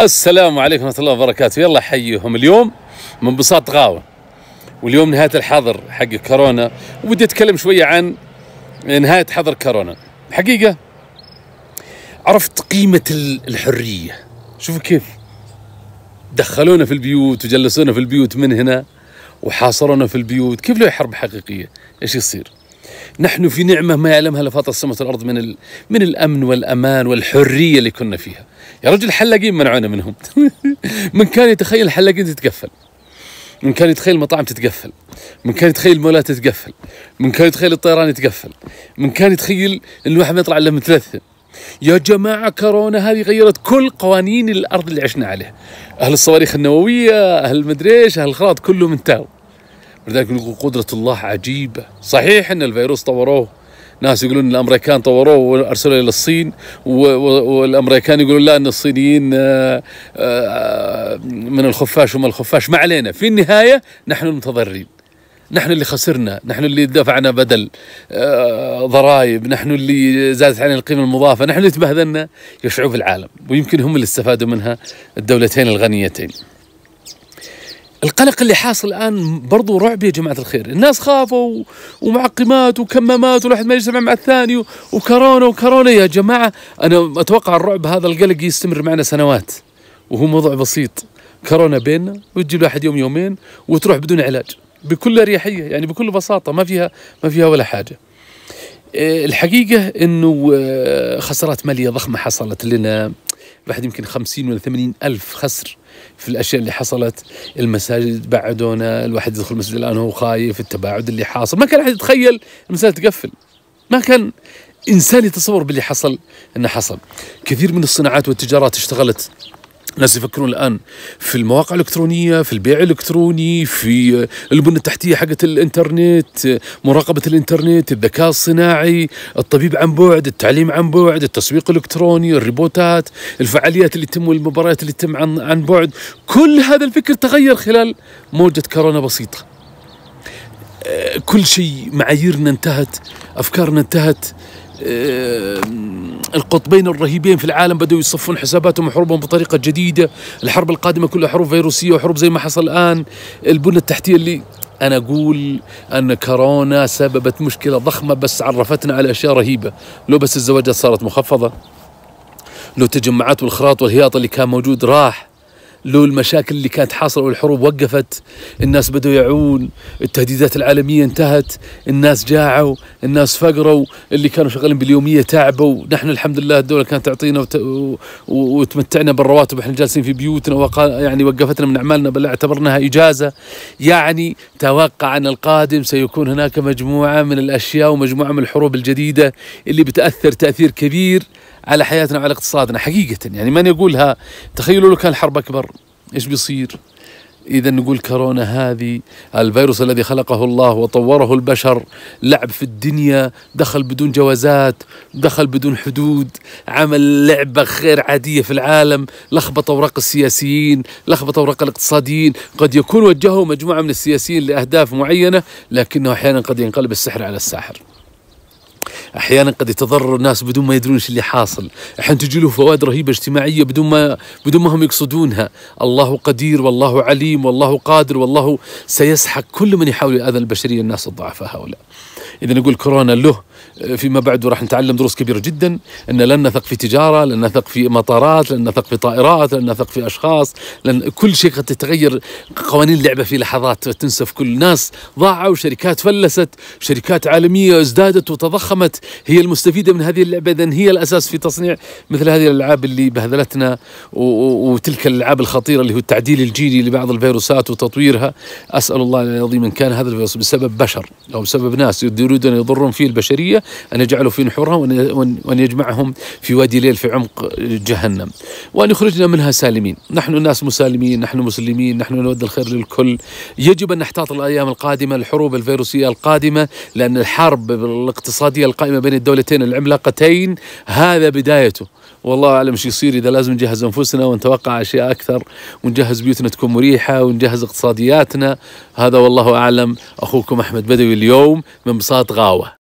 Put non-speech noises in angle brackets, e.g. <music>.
السلام عليكم ورحمة الله وبركاته يلا حيهم اليوم من بساط غاوة واليوم نهاية الحظر حق كورونا وبدي أتكلم شوية عن نهاية حظر كورونا حقيقة عرفت قيمة الحرية شوفوا كيف دخلونا في البيوت وجلسونا في البيوت من هنا وحاصرونا في البيوت كيف لو حرب حقيقية ايش يصير نحن في نعمة ما يعلمها لفاطر السماء والأرض من ال... من الأمن والأمان والحرية اللي كنا فيها يا رجل الحلاقين منعونا منهم <laughs> من كان يتخيل الحلاقين تتقفل من كان يتخيل المطاعم تتقفل من كان يتخيل المولات تتقفل من كان يتخيل الطيران يتقفل من كان يتخيل ان الواحد ما يطلع الا متلثم يا جماعة كورونا هذه غيرت كل قوانين الأرض اللي عشنا عليها أهل الصواريخ النووية أهل المدريش أهل الخراط كلهم انتهوا ولذلك نقول قدرة الله عجيبة صحيح أن الفيروس طوروه ناس يقولون الامريكان طوروه وارسلوه الى الصين والامريكان يقولون لا ان الصينيين آه، آه، من الخفاش وما الخفاش ما علينا في النهايه نحن المتضررين نحن اللي خسرنا نحن اللي دفعنا بدل آه، ضرائب نحن اللي زادت علينا القيمة المضافة نحن اللي تبهذلنا يا شعوب العالم ويمكن هم اللي استفادوا منها الدولتين الغنيتين القلق اللي حاصل الان برضو رعب يا جماعه الخير، الناس خافوا ومعقمات وكمامات والواحد ما يجتمع مع الثاني وكورونا وكورونا يا جماعه انا اتوقع الرعب هذا القلق يستمر معنا سنوات وهو موضوع بسيط كورونا بيننا وتجي الواحد يوم يومين وتروح بدون علاج بكل اريحيه يعني بكل بساطه ما فيها ما فيها ولا حاجه. إيه، الحقيقه انه آه، خسارات ماليه ضخمه حصلت لنا بعد يمكن 50 ولا ثمانين الف خسر في الاشياء اللي حصلت المساجد بعدونا الواحد يدخل المسجد الان هو خايف التباعد اللي حاصل ما كان احد يتخيل المساجد تقفل ما كان انسان يتصور باللي حصل انه حصل كثير من الصناعات والتجارات اشتغلت الناس يفكرون الان في المواقع الالكترونيه في البيع الالكتروني في البنى التحتيه حقت الانترنت مراقبه الانترنت الذكاء الصناعي الطبيب عن بعد التعليم عن بعد التسويق الالكتروني الريبوتات الفعاليات اللي تتم والمباريات اللي تتم عن عن بعد كل هذا الفكر تغير خلال موجه كورونا بسيطه آه، كل شيء معاييرنا انتهت افكارنا انتهت آه، القطبين الرهيبين في العالم بدأوا يصفون حساباتهم وحروبهم بطريقة جديدة الحرب القادمة كلها حروب فيروسية وحروب زي ما حصل الآن البنى التحتية اللي أنا أقول أن كورونا سببت مشكلة ضخمة بس عرفتنا على أشياء رهيبة لو بس الزواجات صارت مخفضة لو التجمعات والخراط والهياط اللي كان موجود راح لو المشاكل اللي كانت حاصله والحروب وقفت الناس بدوا يعون التهديدات العالميه انتهت الناس جاعوا الناس فقروا اللي كانوا شغالين باليوميه تعبوا نحن الحمد لله الدوله كانت تعطينا وت... وتمتعنا بالرواتب احنا جالسين في بيوتنا وقا... يعني وقفتنا من اعمالنا بل اعتبرناها اجازه يعني توقع ان القادم سيكون هناك مجموعه من الاشياء ومجموعه من الحروب الجديده اللي بتاثر تاثير كبير على حياتنا وعلى اقتصادنا حقيقة يعني من يقولها تخيلوا لو كان الحرب أكبر إيش بيصير إذا نقول كورونا هذه الفيروس الذي خلقه الله وطوره البشر لعب في الدنيا دخل بدون جوازات دخل بدون حدود عمل لعبة غير عادية في العالم لخبط أوراق السياسيين لخبط أوراق الاقتصاديين قد يكون وجهه مجموعة من السياسيين لأهداف معينة لكنه أحيانا قد ينقلب السحر على الساحر احيانا قد يتضرر الناس بدون ما يدرون ايش اللي حاصل احيانا تجي له فوائد رهيبه اجتماعيه بدون ما بدون ما هم يقصدونها الله قدير والله عليم والله قادر والله سيسحق كل من يحاول ياذن البشريه الناس الضعفاء هؤلاء اذا نقول كورونا له فيما بعد راح نتعلم دروس كبيرة جدا أن لن نثق في تجارة لن نثق في مطارات لن نثق في طائرات لن نثق في أشخاص لن كل شيء قد تتغير قوانين اللعبة في لحظات تنسف كل الناس ضاعوا شركات فلست شركات عالمية ازدادت وتضخمت هي المستفيدة من هذه اللعبة إذا هي الأساس في تصنيع مثل هذه الألعاب اللي بهذلتنا وتلك الألعاب الخطيرة اللي هو التعديل الجيني لبعض الفيروسات وتطويرها أسأل الله العظيم إن كان هذا الفيروس بسبب بشر أو بسبب ناس يريدون يضرون فيه البشرية الأبدية أن يجعله في نحورها وأن يجمعهم في وادي ليل في عمق جهنم وأن يخرجنا منها سالمين نحن الناس مسالمين نحن مسلمين نحن نود الخير للكل يجب أن نحتاط الأيام القادمة الحروب الفيروسية القادمة لأن الحرب الاقتصادية القائمة بين الدولتين العملاقتين هذا بدايته والله اعلم ايش يصير اذا لازم نجهز انفسنا ونتوقع اشياء اكثر ونجهز بيوتنا تكون مريحه ونجهز اقتصادياتنا هذا والله اعلم اخوكم احمد بدوي اليوم من بساط غاوه